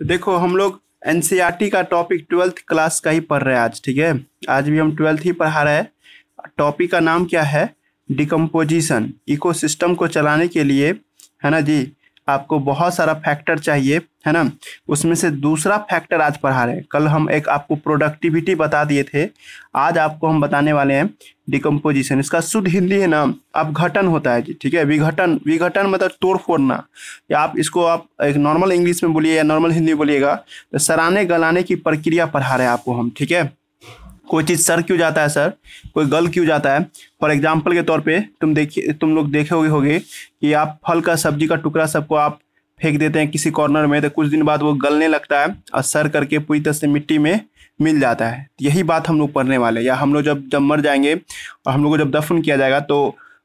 तो देखो हम लोग एन e का टॉपिक ट्वेल्थ क्लास का ही पढ़ रहे हैं आज ठीक है आज भी हम ट्वेल्थ ही पढ़ा रहे हैं टॉपिक का नाम क्या है डिकम्पोजिशन इकोसिस्टम को चलाने के लिए है ना जी आपको बहुत सारा फैक्टर चाहिए है ना उसमें से दूसरा फैक्टर आज पढ़ा रहे हैं कल हम एक आपको प्रोडक्टिविटी बता दिए थे आज आपको हम बताने वाले हैं डिकम्पोजिशन इसका शुद्ध हिंदी है ना अपघटन होता है जी ठीक है विघटन विघटन मतलब तोड़ फोड़ना या आप इसको आप एक नॉर्मल इंग्लिश में बोलिए या नॉर्मल हिंदी बोलिएगा तो सराने गलाने की प्रक्रिया पढ़ा रहे हैं आपको हम ठीक है कोई चीज़ सर क्यों जाता है सर कोई गल क्यों जाता है फॉर एग्जाम्पल के तौर पे तुम देखिए तुम लोग देखे हुए होगे कि आप फल का सब्जी का टुकड़ा सबको आप फेंक देते हैं किसी कॉर्नर में तो कुछ दिन बाद वो गलने लगता है और सर करके पूरी तरह से मिट्टी में मिल जाता है तो यही बात हम लोग पढ़ने वाले या हम लोग जब जब मर जाएंगे और हम लोग को जब दफन किया जाएगा तो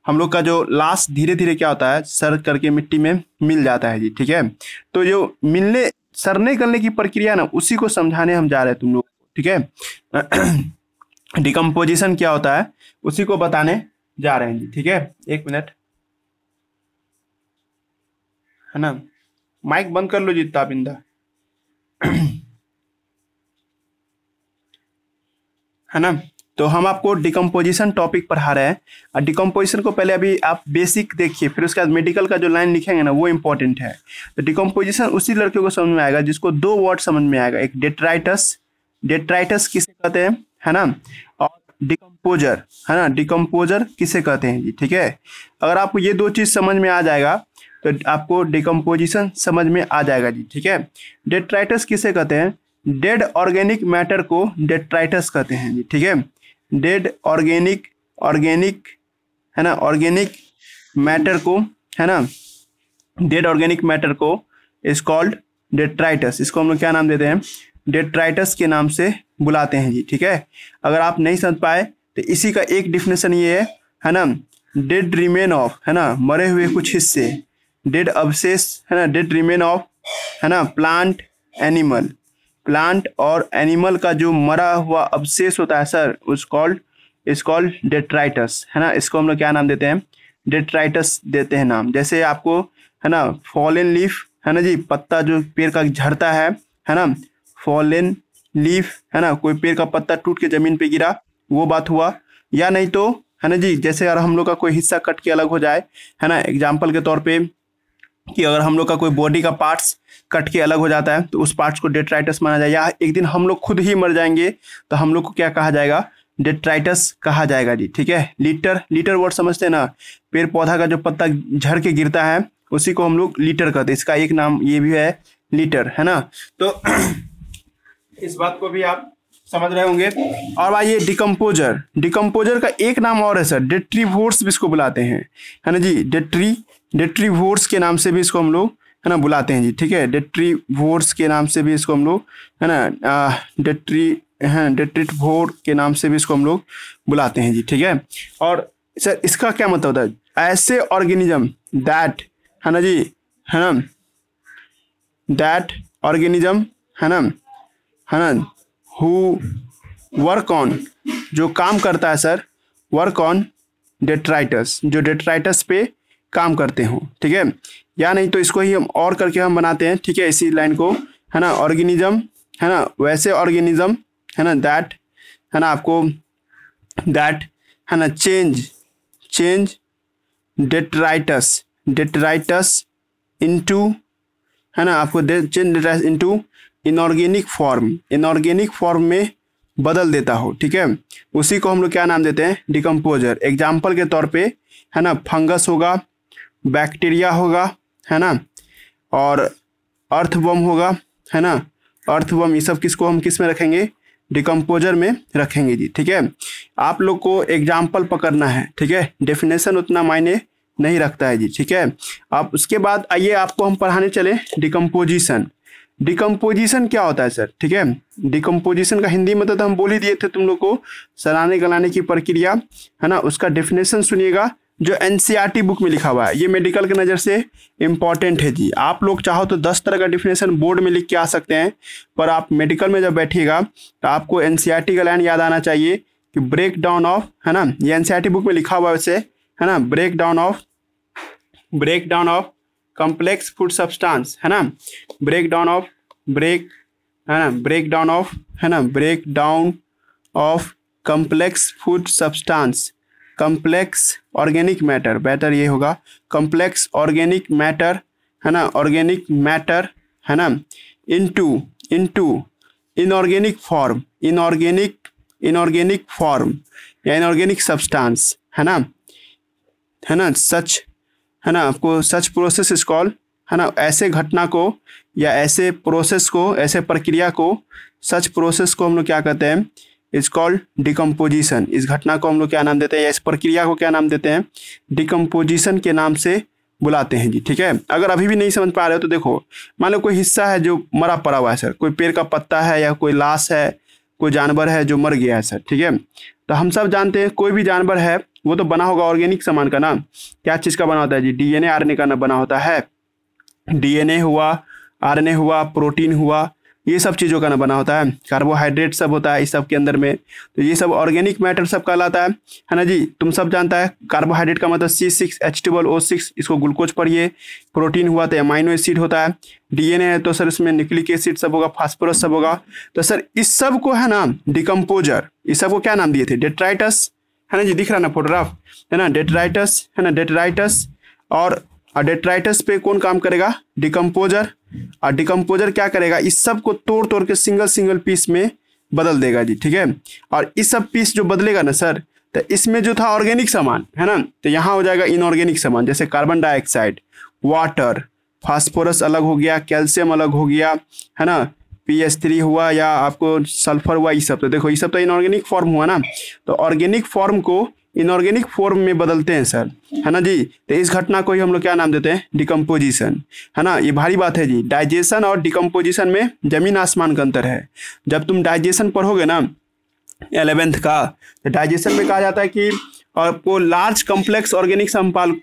हम लोग का जो लाश धीरे धीरे क्या होता है सर करके मिट्टी में मिल जाता है जी ठीक है तो जो मिलने सरने गलने की प्रक्रिया ना उसी को समझाने हम जा रहे हैं तुम लोग ठीक है डिकम्पोजिशन क्या होता है उसी को बताने जा रहे हैं जी ठीक है एक मिनट है ना माइक बंद कर लो जी ताबिंदा है ना तो हम आपको डिकम्पोजिशन टॉपिक पढ़ा रहे हैं डिकम्पोजिशन को पहले अभी आप बेसिक देखिए फिर उसके बाद मेडिकल का जो लाइन लिखेंगे ना वो इंपॉर्टेंट है तो डिकम्पोजिशन उसी लड़के को समझ में आएगा जिसको दो वर्ड समझ में आएगा एक डेट्राइटस डेट्राइटस किसे कहते हैं है ना और डिकम्पोजर है ना डिकम्पोजर किसे कहते हैं जी ठीक है अगर आपको ये दो चीज़ समझ में आ जाएगा तो आपको डिकम्पोजिशन समझ में आ जाएगा जी ठीक है डेट्राइटस किसे कहते हैं डेड ऑर्गेनिक मैटर को डेट्राइटस कहते हैं जी ठीक है डेड ऑर्गेनिक ऑर्गेनिक है ना ऑर्गेनिक मैटर को है ना डेड ऑर्गेनिक मैटर को इज कॉल्ड डेट्राइटस इसको हम लोग क्या नाम देते हैं डेट्राइटस के नाम से बुलाते हैं जी ठीक है अगर आप नहीं समझ पाए तो इसी का एक डिफिनेशन ये है है ना डेड रिमेन ऑफ है ना मरे हुए कुछ हिस्से डेड अवशेष है ना डेड रिमेन ऑफ है ना प्लांट एनिमल प्लांट और एनिमल का जो मरा हुआ अवशेष होता है सर उस कॉल्ड इस कॉल्ड डेट्राइटस है ना इसको हम लोग क्या नाम देते हैं डेट्राइटस देते हैं नाम जैसे आपको है ना फॉलन लीफ है ना जी पत्ता जो पेड़ का झड़ता है है ना फॉलन लीफ है ना कोई पेड़ का पत्ता टूट के जमीन पे गिरा वो बात हुआ या नहीं तो है ना जी जैसे अगर हम लोग का कोई हिस्सा कट के अलग हो जाए है ना एग्जाम्पल के तौर पे कि अगर हम लोग का कोई बॉडी का पार्ट्स कट के अलग हो जाता है तो उस पार्ट्स को डेट्राइटस माना जाए या एक दिन हम लोग खुद ही मर जाएंगे तो हम लोग को क्या कहा जाएगा डेट्राइटस कहा जाएगा जी ठीक है लीटर लीटर वर्ड समझते हैं ना पेड़ पौधा का जो पत्ता झड़ के गिरता है उसी को हम लोग लीटर कहते हैं इसका एक नाम ये भी है लीटर है ना तो इस बात को भी आप समझ रहे होंगे और भाई ये डिकम्पोजर डिकम्पोजर का एक नाम और है सर डेट्रीवोर्स भी इसको बुलाते हैं है ना जी डेट्री डेट्रीवोर्स के नाम से भी इसको हम लोग है ना बुलाते हैं जी ठीक है डेट्रीवोर्स के नाम से भी इसको हम लोग है ना डेट्री डेट्रिट डेट्रीटवोर के नाम से भी इसको हम लोग बुलाते हैं जी ठीक है और सर इसका क्या मतलब होता है ऐसे ऑर्गेनिज्म दैट है ना जी है ना दैट ऑर्गेनिज्म है ना ना हु वर्क ऑन जो काम करता है सर वर्क ऑन डेट्राइटस जो डेट्राइटस पे काम करते हों ठीक है या नहीं तो इसको ही हम और करके हम बनाते हैं ठीक है इसी लाइन को है ना ऑर्गेनिज्म है ना वैसे ऑर्गेनिज्म है ना दैट है ना आपको दैट है ना change change detritus detritus into है ना आपको change detritus into inorganic form inorganic form में बदल देता हो ठीक है उसी को हम लोग क्या नाम देते हैं डिकम्पोजर एग्जाम्पल के तौर पे है ना फंगस होगा बैक्टीरिया होगा है ना और बम होगा है ना बम ये सब किसको हम किस में रखेंगे डिकम्पोजर में रखेंगे जी ठीक है आप लोग को एग्जाम्पल पकड़ना है ठीक है डेफिनेशन उतना मायने नहीं रखता है जी ठीक है अब उसके बाद आइए आपको हम पढ़ाने चले डिकम्पोजिशन डिकम्पोजिशन क्या होता है सर ठीक है डिकम्पोजिशन का हिंदी मतलब हम बोल ही दिए थे तुम लोग को सलाने गलाने की प्रक्रिया है ना उसका डेफिनेशन सुनिएगा जो एनसीईआरटी बुक e में लिखा हुआ है ये मेडिकल की नज़र से इम्पॉर्टेंट है जी आप लोग चाहो तो दस तरह का डिफिनेशन बोर्ड में लिख के आ सकते हैं पर आप मेडिकल में जब बैठिएगा तो आपको एन e का लाइन याद आना चाहिए कि ब्रेक डाउन ऑफ है ना ये एन बुक e में लिखा हुआ है वैसे है ना break down of break down of complex food substance है ना ब्रेक डाउन ऑफ ब्रेक है ना ब्रेक डाउन ऑफ है ना break down of complex food substance complex organic matter better ये होगा कॉम्प्लेक्स ऑर्गेनिक मैटर है ना ऑर्गेनिक मैटर है ना into into inorganic form inorganic inorganic form या इनऑर्गेनिक सब्सटेंस है ना है ना सच है ना आपको सच प्रोसेस इज कॉल है ना ऐसे घटना को या ऐसे प्रोसेस को ऐसे प्रक्रिया को सच प्रोसेस को हम लोग क्या कहते हैं इज कॉल्ड डिकम्पोजिशन इस घटना को हम लोग क्या नाम देते हैं या इस प्रक्रिया को क्या नाम देते हैं डिकम्पोजिशन के नाम से बुलाते हैं जी ठीक है अगर अभी भी नहीं समझ पा रहे हो तो देखो मान लो कोई हिस्सा है जो मरा पड़ा हुआ है सर कोई पेड़ का पत्ता है या कोई लाश है कोई जानवर है जो मर गया है सर ठीक है तो हम सब जानते हैं कोई भी जानवर है वो तो बना होगा ऑर्गेनिक सामान का ना क्या चीज़ का बना होता है जी डीएनए आरएनए का ना बना होता है डीएनए हुआ आरएनए हुआ प्रोटीन हुआ ये सब चीज़ों का ना बना होता है कार्बोहाइड्रेट सब होता है इस सब के अंदर में तो ये सब ऑर्गेनिक मैटर सब कहलाता है है ना जी तुम सब जानता है कार्बोहाइड्रेट का मतलब C six H twelve O six इसको ग्लूकोज पढ़िए प्रोटीन हुआ तो एमाइनो एसिड होता है डीएनए है तो सर इसमें न्यूक्लिक एसिड सब होगा फास्फोरस सब होगा तो सर इस सब को है ना डिकम्पोजर इस सब को क्या नाम दिए थे डेट्राइटस है ना जी दिख रहा ना फोटोग्राफ है ना डेटराइटस है ना डेटराइटस और डेटराइटस पे कौन काम करेगा डिकम्पोजर और डिकम्पोजर क्या करेगा इस सब को तोड़ तोड़ के सिंगल सिंगल पीस में बदल देगा जी ठीक है और इस सब पीस जो बदलेगा ना सर तो इसमें जो था ऑर्गेनिक सामान है ना तो यहाँ हो जाएगा इनऑर्गेनिक सामान जैसे कार्बन डाइऑक्साइड वाटर फास्फोरस अलग हो गया कैल्शियम अलग हो गया है ना पी एस थ्री हुआ या आपको सल्फर हुआ ये सब तो देखो ये सब तो इनऑर्गेनिक फॉर्म हुआ ना तो ऑर्गेनिक फॉर्म को इनऑर्गेनिक फॉर्म में बदलते हैं सर है ना जी तो इस घटना को ही हम लोग क्या नाम देते हैं डिकम्पोजिशन है ना ये भारी बात है जी डाइजेशन और डिकम्पोजिशन में जमीन आसमान का अंतर है जब तुम डाइजेशन पढ़ोगे ना एलेवेंथ का तो डाइजेशन में कहा जाता है कि आपको लार्ज कम्प्लेक्स ऑर्गेनिक संपाल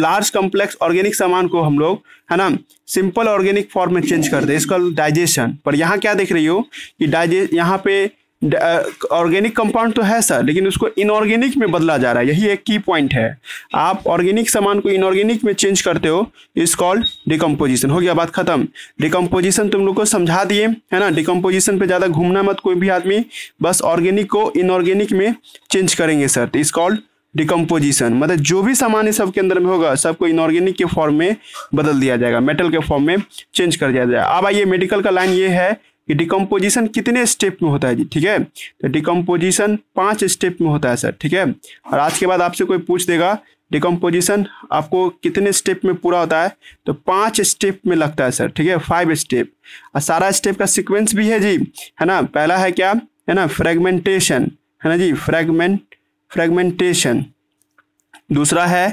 लार्ज कम्प्लेक्स ऑर्गेनिक सामान को हम लोग है ना सिंपल ऑर्गेनिक फॉर्म में चेंज कर दे इसका डाइजेशन पर यहाँ क्या देख रही हो कि डाइजे यहाँ पे ऑर्गेनिक कंपाउंड तो है सर लेकिन उसको इनऑर्गेनिक में बदला जा रहा है यही एक की पॉइंट है आप ऑर्गेनिक सामान को इनऑर्गेनिक में चेंज करते हो इस कॉल्ड डिकम्पोजिशन हो गया बात खत्म डिकम्पोजिशन तुम लोग को समझा दिए है ना डिकम्पोजिशन पे ज़्यादा घूमना मत कोई भी आदमी बस ऑर्गेनिक को इनऑर्गेनिक में चेंज करेंगे सर तो इस कॉल्ड डिकम्पोजिशन मतलब जो भी सामान इस सबके अंदर में होगा सबको इनऑर्गेनिक के फॉर्म में बदल दिया जाएगा मेटल के फॉर्म में चेंज कर दिया जाएगा अब आइए मेडिकल का लाइन ये है कि डिकम्पोजिशन कितने स्टेप में होता है जी ठीक है तो डिकम्पोजिशन पांच स्टेप में होता है सर ठीक है और आज के बाद आपसे कोई पूछ देगा डिकम्पोजिशन आपको कितने स्टेप में पूरा होता है तो पांच स्टेप में लगता है सर ठीक है फाइव स्टेप और सारा स्टेप का सिक्वेंस भी है जी है ना पहला है क्या है ना फ्रेगमेंटेशन है ना जी फ्रेगमेंट फ्रेगमेंटेशन दूसरा है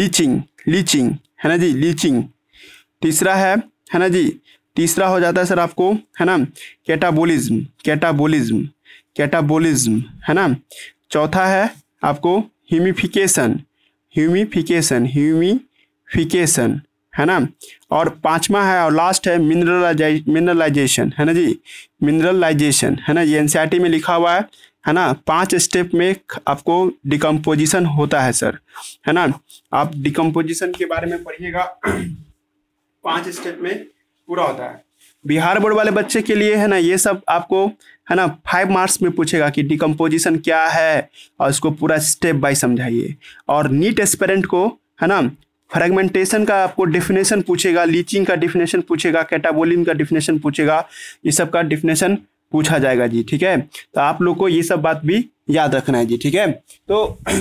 लीचिंग लीचिंग है ना जी लीचिंग तीसरा है है ना जी तीसरा हो जाता है सर आपको है ना कैटाबोलिज्म कैटाबोलिज्म कैटाबोलिज्म है ना चौथा है आपको ह्यूमिफिकेशन ह्यूमिफिकेशन ह्यूमिफिकेशन है ना और पांचवा है और लास्ट है मिनरलाइजे मिनरलाइजेशन है ना जी मिनरलाइजेशन है ना ये एनसीईआरटी e में लिखा हुआ है है ना पांच स्टेप में आपको डिकम्पोजिशन होता है सर है ना आप डिकम्पोजिशन के बारे में पढ़िएगा पांच स्टेप में पूरा होता है बिहार बोर्ड वाले बच्चे के लिए है ना ये सब आपको है ना फाइव मार्क्स में पूछेगा कि डिकम्पोजिशन क्या है और उसको पूरा स्टेप बाय समझाइए और नीट एस्पेरेंट को है ना फ्रेगमेंटेशन का आपको डिफिनेशन पूछेगा लीचिंग का डिफिनेशन पूछेगा कैटाबोलिन का डिफिनेशन पूछेगा ये सब का डिफिनेशन पूछा जाएगा जी ठीक है तो आप लोग को ये सब बात भी याद रखना है जी ठीक है तो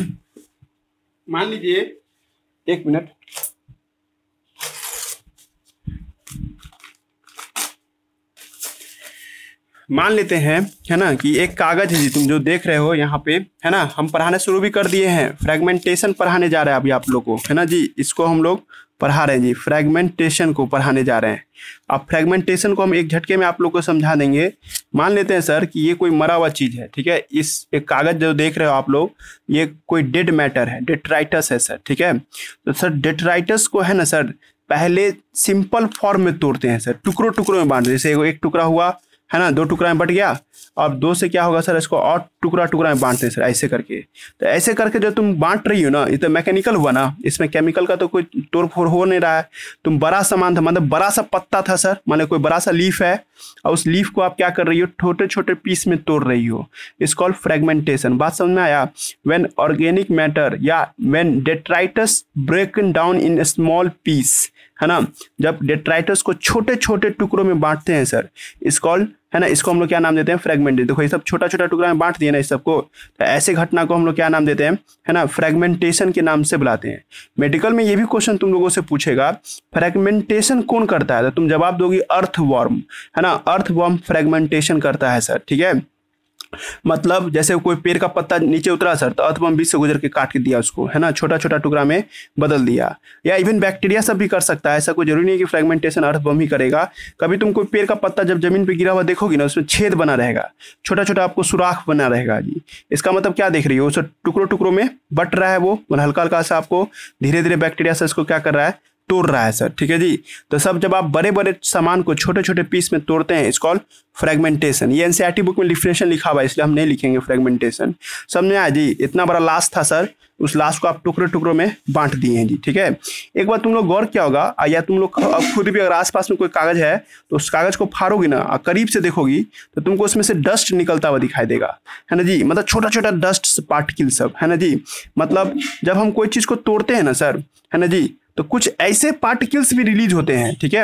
मान लीजिए एक मिनट मान लेते हैं है ना कि एक कागज है जी तुम जो देख रहे हो यहाँ पे है ना हम पढ़ाने शुरू भी कर दिए हैं फ्रेगमेंटेशन पढ़ाने जा रहे हैं अभी आप लोग को है ना जी इसको हम लोग पढ़ा रहे हैं जी फ्रेगमेंटेशन को पढ़ाने जा रहे हैं अब फ्रेगमेंटेशन को हम एक झटके में आप लोग को समझा देंगे मान लेते हैं सर कि ये कोई मरा हुआ चीज़ है ठीक है इस एक कागज़ जो देख रहे हो आप लोग ये कोई डेड मैटर है डेट्राइटस है सर ठीक है तो सर डेट्राइटस को है ना सर पहले सिंपल फॉर्म में तोड़ते हैं सर टुकड़ों टुकड़ों में बांट जैसे एक टुकड़ा हुआ है ना दो टुकड़ा में बट गया अब दो से क्या होगा सर इसको और टुकड़ा टुकड़ा में बांटते हैं सर ऐसे करके तो ऐसे करके जब तुम बांट रही हो ना ये तो मैकेनिकल हुआ ना इसमें केमिकल का तो कोई तोड़ फोड़ हो नहीं रहा है तुम बड़ा सामान था मतलब बड़ा सा पत्ता था सर मतलब कोई बड़ा सा लीफ है और उस लीफ को आप क्या कर रही हो छोटे छोटे पीस में तोड़ रही हो इस कॉल्ड फ्रेगमेंटेशन बात समझ में आया वेन ऑर्गेनिक मैटर या when detritus break down in small piece है ना जब डेट्राइटस को छोटे छोटे टुकड़ों में बांटते हैं सर इस कॉल्ड है ना इसको हम लोग क्या नाम देते हैं फ्रेगमेंटेशन देखो ये सब छोटा छोटा टुकड़ा में बांट दिए ना इस सबको तो ऐसे घटना को हम लोग क्या नाम देते हैं है ना फ्रेगमेंटेशन के नाम से बुलाते हैं मेडिकल में ये भी क्वेश्चन तुम लोगों से पूछेगा फ्रेगमेंटेशन कौन करता है तो तुम जवाब दोगे अर्थ वॉर्म है ना अर्थ वॉर्म फ्रेगमेंटेशन करता है सर ठीक है मतलब जैसे कोई पेड़ का पत्ता नीचे उतरा सर तो अर्थबम बीच से गुजर के काट के दिया उसको है ना छोटा छोटा टुकड़ा में बदल दिया या इवन बैक्टीरिया सब भी कर सकता है ऐसा कोई जरूरी नहीं है कि फ्रेगमेंटेशन अर्थबम ही करेगा कभी तुम कोई पेड़ का पत्ता जब जमीन पर गिरा हुआ देखोगी ना उसमें छेद बना रहेगा छोटा छोटा आपको सुराख बना रहेगा जी इसका मतलब क्या देख रही हो उसे टुकड़ों टुकड़ों में बट रहा है वो हल्का हल्का सा आपको धीरे धीरे बैक्टीरिया से इसको क्या कर रहा है तोड़ रहा है सर ठीक है जी तो सब जब आप बड़े बड़े सामान को छोटे छोटे पीस में तोड़ते हैं इस कॉल फ्रेगमेंटेशन ये एनसीआरटी बुक e में डिफिनेशन लिखा हुआ है इसलिए हम नहीं लिखेंगे फ्रेगमेंटेशन समझ आया जी इतना बड़ा लाश था सर उस लाश को आप टुकड़े टुकड़ों में बांट दिए हैं जी ठीक है एक बार तुम लोग गौर क्या होगा या तुम लोग खुद भी अगर आसपास में कोई कागज है तो उस कागज को फाड़ोगी ना और करीब से देखोगी तो तुमको उसमें से डस्ट निकलता हुआ दिखाई देगा है ना जी मतलब छोटा छोटा डस्ट पार्टिकल सब है ना जी मतलब जब हम कोई चीज़ को तोड़ते हैं ना सर है ना जी तो कुछ ऐसे पार्टिकल्स भी रिलीज होते हैं ठीक है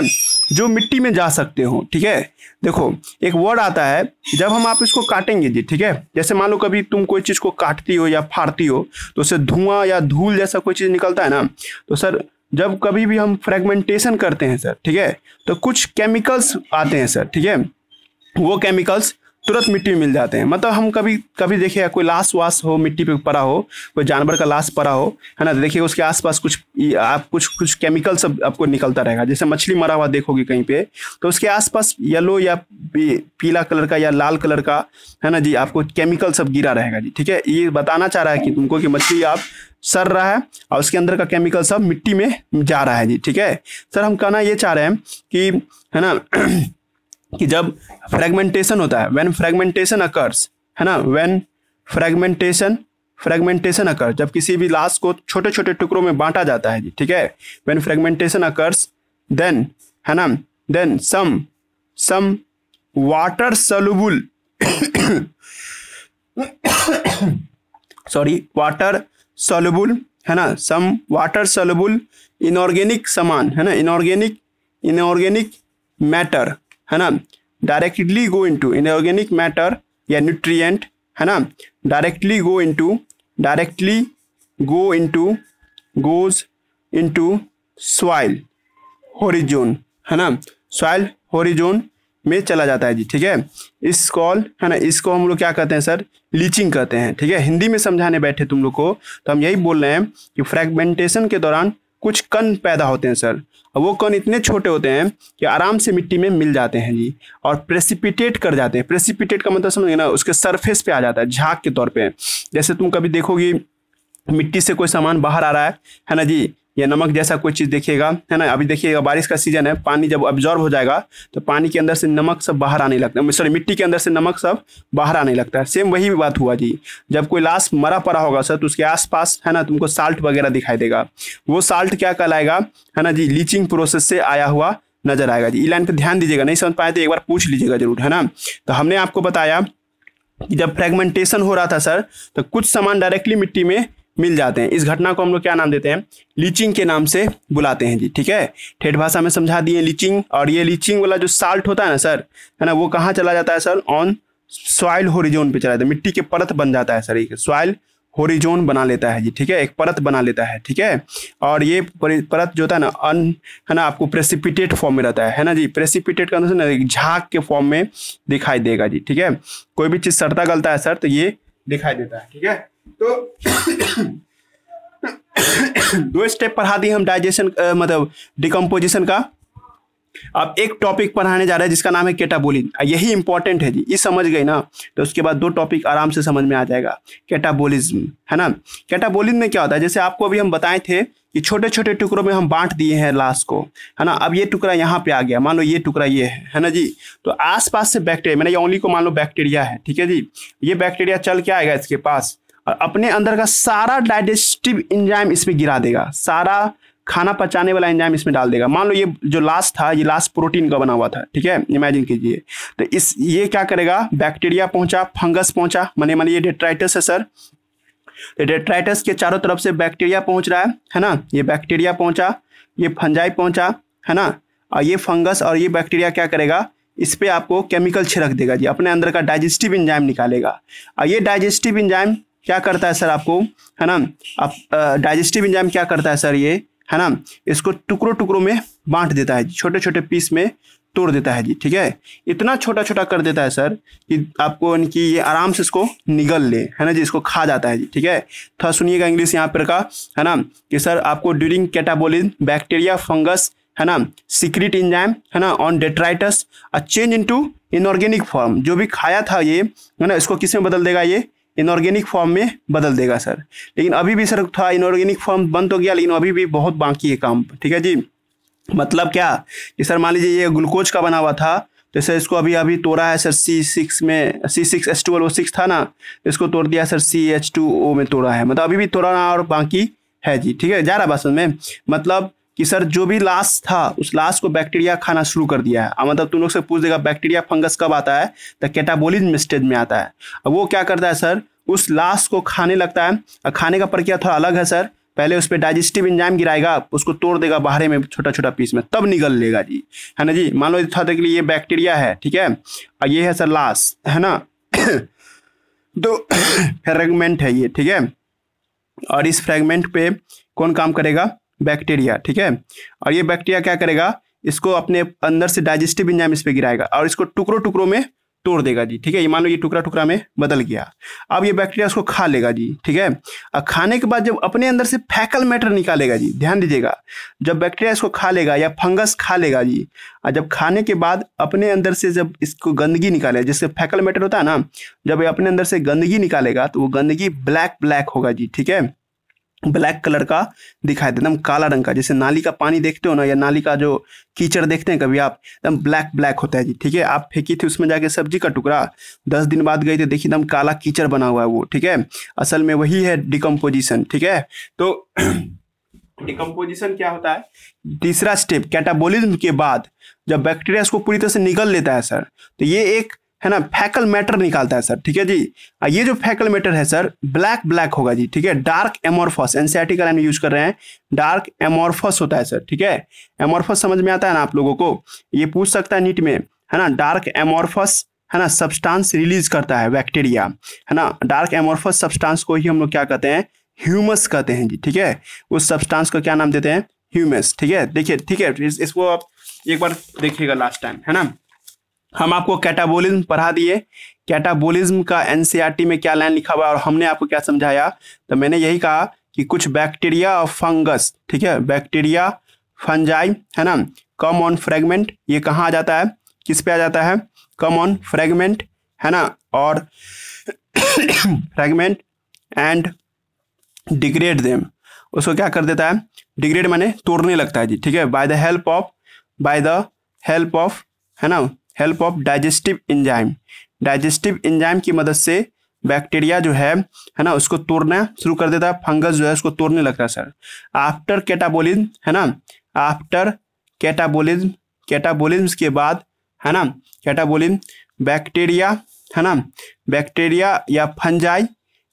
जो मिट्टी में जा सकते हो ठीक है देखो एक वर्ड आता है जब हम आप इसको काटेंगे जी ठीक है जैसे मान लो कभी तुम कोई चीज़ को काटती हो या फाड़ती हो तो उसे धुआं या धूल जैसा कोई चीज़ निकलता है ना तो सर जब कभी भी हम फ्रेगमेंटेशन करते हैं सर ठीक है तो कुछ केमिकल्स आते हैं सर ठीक है वो केमिकल्स तुरंत मिट्टी में मिल जाते हैं मतलब हम कभी कभी देखिए कोई लाश वाश हो मिट्टी पे पड़ा हो कोई जानवर का लाश पड़ा हो है ना देखिए उसके आसपास कुछ आप कुछ कुछ केमिकल सब आपको निकलता रहेगा जैसे मछली मरा हुआ देखोगे कहीं पे तो उसके आसपास येलो या पीला कलर का या लाल कलर का है ना जी आपको केमिकल सब गिरा रहेगा जी ठीक है ये बताना चाह रहा है कि तुमको कि मछली आप सर रहा है और उसके अंदर का केमिकल सब मिट्टी में जा रहा है जी ठीक है सर हम कहना ये चाह रहे हैं कि है ना कि जब फ्रेगमेंटेशन होता है वेन फ्रेगमेंटेशन अकर्स है ना वेन फ्रेगमेंटेशन फ्रेगमेंटेशन अकर्स जब किसी भी लाश को छोटे छोटे टुकड़ों में बांटा जाता है जी ठीक है वेन फ्रेगमेंटेशन अकर्स देन है ना then some some water soluble sorry water soluble है ना सम वाटर सोलबुल इनऑर्गेनिक सामान है ना इनऑर्गेनिक इनऑर्गेनिक मैटर है ना directly go into inorganic matter या न्यूट्रिएंट है ना directly go into directly go into goes into soil horizon है ना सॉइल होरिजोन में चला जाता है जी ठीक है इस कॉल है ना इसको हम लोग क्या कहते हैं सर लीचिंग कहते हैं ठीक है हिंदी में समझाने बैठे तुम लोग को तो हम यही बोल रहे हैं कि फ्रेगमेंटेशन के दौरान कुछ कण पैदा होते हैं सर वो कण इतने छोटे होते हैं कि आराम से मिट्टी में मिल जाते हैं जी और प्रेसिपिटेट कर जाते हैं प्रेसिपिटेट का मतलब समझेंगे ना उसके सरफेस पे आ जाता है झाग के तौर पे जैसे तुम कभी देखोगी मिट्टी से कोई सामान बाहर आ रहा है है ना जी या नमक जैसा कोई चीज़ देखिएगा है ना अभी देखिएगा बारिश का सीजन है पानी जब ऑब्जॉर्व हो जाएगा तो पानी के अंदर से नमक सब बाहर आने लगता है सॉरी मिट्टी के अंदर से नमक सब बाहर आने लगता है सेम वही बात हुआ जी जब कोई लाश मरा पड़ा होगा सर तो उसके आसपास है ना तुमको साल्ट वगैरह दिखाई देगा वो साल्ट क्या कहलाएगा है ना जी लीचिंग प्रोसेस से आया हुआ नजर आएगा जी ई लाइन पर ध्यान दीजिएगा नहीं समझ पाए तो एक बार पूछ लीजिएगा जरूर है ना तो हमने आपको बताया कि जब फ्रेगमेंटेशन हो रहा था सर तो कुछ सामान डायरेक्टली मिट्टी में मिल जाते हैं इस घटना को हम लोग क्या नाम देते हैं लीचिंग के नाम से बुलाते हैं जी ठीक है ठेठ भाषा में समझा दिए लीचिंग और ये लीचिंग वाला जो साल्ट होता है ना सर है ना वो कहाँ चला जाता है सर ऑन सॉइल होरिजोन पे चला जाता है मिट्टी के परत बन जाता है सर एक सॉइल होरिजोन बना लेता है जी ठीक है एक परत बना लेता है ठीक है और ये परत जो होता है ना अन है ना आपको प्रेसिपिटेट फॉर्म में रहता है है ना जी प्रेसिपिटेट का ना एक झाक के फॉर्म में दिखाई देगा जी ठीक है कोई भी चीज़ सड़ता गलता है सर तो ये दिखाई देता है ठीक है तो दो स्टेप पढ़ा दिए हम डाइजेशन मतलब डिकम्पोजिशन का अब एक टॉपिक पढ़ाने जा रहे हैं जिसका नाम है कैटाबोलिन यही इंपॉर्टेंट है जी ये समझ गए ना तो उसके बाद दो टॉपिक आराम से समझ में आ जाएगा कैटाबोलिज्म है ना कैटाबोलिन में क्या होता है जैसे आपको अभी हम बताए थे कि छोटे छोटे टुकड़ों में हम बांट दिए हैं लाश को है ना अब ये टुकड़ा यहाँ पे आ गया मान लो ये टुकड़ा ये है है ना जी तो आसपास से बैक्टीरिया मैंने ये ओनली को मान लो बैक्टीरिया है ठीक है जी ये बैक्टीरिया चल के आएगा इसके पास और अपने अंदर का सारा डाइजेस्टिव इंजाम इसमें गिरा देगा सारा खाना पचाने वाला एंजाइम इसमें डाल देगा मान लो ये जो लास्ट था ये लास्ट प्रोटीन का बना हुआ था ठीक है इमेजिन कीजिए तो इस ये क्या करेगा बैक्टीरिया पहुंचा फंगस पहुंचा मैंने मानिए ये डेट्राइटस है सर तो डेट्राइटस के चारों तरफ से बैक्टीरिया पहुंच रहा है है ना ये बैक्टीरिया पहुंचा ये फंजाई पहुंचा है ना और ये फंगस और ये बैक्टीरिया क्या करेगा इस पर आपको केमिकल छिड़क देगा जी अपने अंदर का डाइजेस्टिव इंजाइम निकालेगा और ये डाइजेस्टिव इंजाइम क्या करता है सर आपको है ना आप डाइजेस्टिव इंजाम क्या करता है सर ये है ना इसको टुकड़ों टुकड़ों में बांट देता है छोटे छोटे पीस में तोड़ देता है जी ठीक है इतना छोटा छोटा कर देता है सर कि आपको यानी कि ये आराम से इसको निगल ले है ना जी इसको खा जाता है जी ठीक है थोड़ा तो सुनिएगा इंग्लिश यहाँ पर का है ना कि सर आपको ड्यूरिंग कैटाबोलिन बैक्टीरिया फंगस है ना सीक्रेट इंजाइम है ना on detritus uh change into inorganic form जो भी खाया था ये है ना इसको किस में बदल देगा ये इनऑर्गेनिक फॉर्म में बदल देगा सर लेकिन अभी भी सर था इनऑर्गेनिक फॉर्म बंद तो गया लेकिन अभी भी बहुत बाकी है काम ठीक है जी मतलब क्या कि सर मान लीजिए ये ग्लूकोज का बना हुआ था तो सर इसको अभी अभी तोड़ा है सर सी सिक्स में C six H twelve O six था ना तो इसको तोड़ दिया sir C H two O में तोड़ा है मतलब अभी भी तोड़ा और बाकी है जी ठीक है जा रहा बस में मतलब कि सर जो भी लाश था उस लाश को बैक्टीरिया खाना शुरू कर दिया है मतलब तुम लोग से पूछ देगा बैक्टीरिया फंगस कब आता है तो कैटाबोलिज्म स्टेज में आता है अब वो क्या करता है सर उस लाश को खाने लगता है और खाने का प्रक्रिया थोड़ा अलग है सर पहले उस पर डाइजेस्टिव इंजाम गिराएगा उसको तोड़ देगा बाहर में छोटा छोटा पीस में तब निकल लेगा जी है ना जी मान लो थोड़ा देख के लिए ये बैक्टीरिया है ठीक है और ये है सर लाश है ना तो फ्रेगमेंट है ये ठीक है और इस फ्रेगमेंट पे कौन काम करेगा बैक्टीरिया ठीक है और ये बैक्टीरिया क्या करेगा इसको अपने अंदर से डाइजेस्टिव इंजाम इस पर गिराएगा और इसको टुकड़ों टुकड़ों में तोड़ देगा जी ठीक है ये मान लो ये टुकड़ा टुकड़ा में बदल गया अब ये बैक्टीरिया उसको खा लेगा जी ठीक है और खाने के बाद जब अपने अंदर से फैकल मैटर निकालेगा जी ध्यान दीजिएगा जब बैक्टीरिया इसको खा लेगा या फंगस खा लेगा जी और जब खाने के बाद अपने अंदर से जब इसको गंदगी निकालेगा जैसे फैकल मैटर होता है ना जब ये अपने अंदर से गंदगी निकालेगा तो वो गंदगी ब्लैक ब्लैक होगा जी ठीक है ब्लैक कलर का दिखाई दे एकदम काला रंग का जैसे नाली का पानी देखते हो ना या नाली का जो कीचड़ देखते हैं कभी आप एकदम ब्लैक ब्लैक होता है जी ठीक है आप फेंकी थी उसमें जाके सब्जी का टुकड़ा दस दिन बाद गए थे देखिए एकदम काला कीचड़ बना हुआ है वो ठीक है असल में वही है डिकम्पोजिशन ठीक है तो डिकम्पोजिशन क्या होता है तीसरा स्टेप कैटाबोलिज्म के बाद जब बैक्टीरिया उसको पूरी तरह से निकल लेता है सर तो ये एक है ना फैकल मैटर निकालता है सर ठीक है जी ये जो फैकल मैटर है सर ब्लैक ब्लैक होगा जी ठीक है डार्क एमोरफस एनसीआर का यूज कर रहे हैं डार्क एमोरफस होता है सर ठीक है एमोरफस समझ में आता है ना आप लोगों को ये पूछ सकता है नीट में है ना डार्क एमोरफस है ना सब्सटांस रिलीज करता है बैक्टीरिया है ना डार्क एमोरफस सब्सटांस को ही हम लोग क्या कहते हैं ह्यूमस कहते हैं जी ठीक है उस सब्सटांस को क्या नाम देते हैं ह्यूमस ठीक है देखिए ठीक है इसको आप एक बार देखिएगा लास्ट टाइम है ना हम आपको कैटाबोलिज्म पढ़ा दिए कैटाबोलिज्म का एनसीईआरटी e में क्या लाइन लिखा हुआ है और हमने आपको क्या समझाया तो मैंने यही कहा कि कुछ बैक्टीरिया और फंगस ठीक है बैक्टीरिया फंजाई है ना कम ऑन फ्रेगमेंट ये कहाँ आ जाता है किस पे आ जाता है कम ऑन फ्रेगमेंट है ना और फ्रेगमेंट एंड डिग्रेड देम उसको क्या कर देता है डिग्रेड माने तोड़ने लगता है जी ठीक है by the help of by the help of है ना help of digestive enzyme digestive enzyme की मदद से बैक्टीरिया जो है है ना उसको तोड़ना शुरू कर देता है फंगस जो है उसको तोड़ने लगता है सर आफ्टर कैटाबोलिज्म है ना आफ्टर कैटाबोलिज्म कैटाबोलिज्म के बाद है ना कैटाबोलिज्म बैक्टीरिया है ना बैक्टीरिया या फंजाई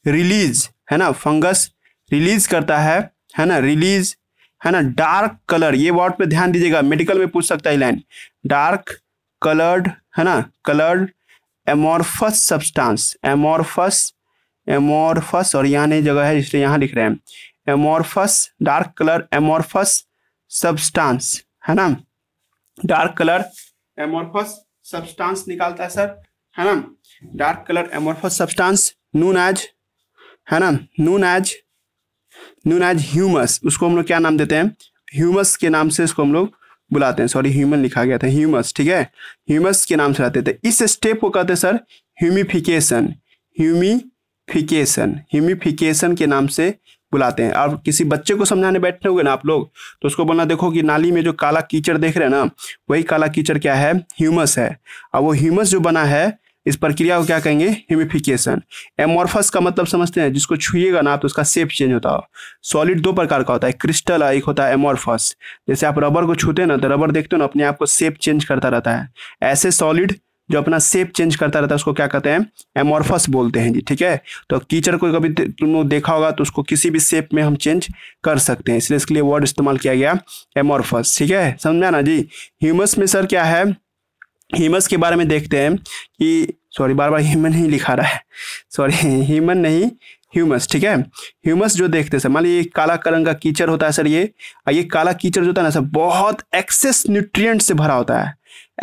रिलीज है ना फंगस रिलीज करता है है ना रिलीज है ना डार्क कलर ये वर्ड पे ध्यान दीजिएगा मेडिकल में पूछ सकता है लाइन डार्क कलर्ड है ना coloured amorphous substance amorphous amorphous और यहाँ नहीं जगह है इसलिए यहाँ लिख रहे हैं amorphous dark colour amorphous substance है ना डार्क कलर एमोरफस सब्सटेंस निकालता है सर है ना dark colour amorphous substance known as है ना known as known as humus उसको हम लोग क्या नाम देते हैं ह्यूमस के नाम से इसको हम लोग बुलाते हैं सॉरी ह्यूमन लिखा गया था ह्यूमस ठीक है ह्यूमस के नाम से रहते थे इस स्टेप को कहते हैं सर ह्यूमिफिकेशन ह्यूमिफिकेशन ह्यूमिफिकेशन के नाम से बुलाते हैं आप किसी बच्चे को समझाने बैठे होंगे ना आप लोग तो उसको बोलना देखो कि नाली में जो काला कीचड़ देख रहे हैं ना वही काला कीचड़ क्या है ह्यूमस है और वो ह्यूमस जो बना है इस प्रक्रिया को क्या कहेंगे ह्यूमिफिकेशन एमोर्फस का मतलब समझते हैं जिसको छुएगा ना तो उसका सेप चेंज होता हो सॉलिड दो प्रकार का होता है क्रिस्टल एक होता है एमोर्फस जैसे आप रबर को छूते ना तो रबर देखते हो ना अपने आप को शेप चेंज करता रहता है ऐसे सॉलिड जो अपना सेप चेंज करता रहता है उसको क्या कहते हैं एमोर्फस बोलते हैं जी ठीक है तो कीचड़ को कभी तुम लोग देखा होगा तो उसको किसी भी शेप में हम चेंज कर सकते हैं इसलिए इसके लिए वर्ड इस्तेमाल किया गया एमोर्फस ठीक है समझा ना जी ह्यूमस में सर क्या है हिमस के बारे में देखते हैं कि सॉरी बार बार ह्यूमन ही लिखा रहा है सॉरी ह्यूमन नहीं ह्यूमस ठीक है ह्यूमस जो देखते हैं सर मान लीजिए काला कलंग का कीचड़ होता है सर ये ये काला कीचड़ जो होता है ना सर बहुत एक्सेस न्यूट्रिएंट से भरा होता है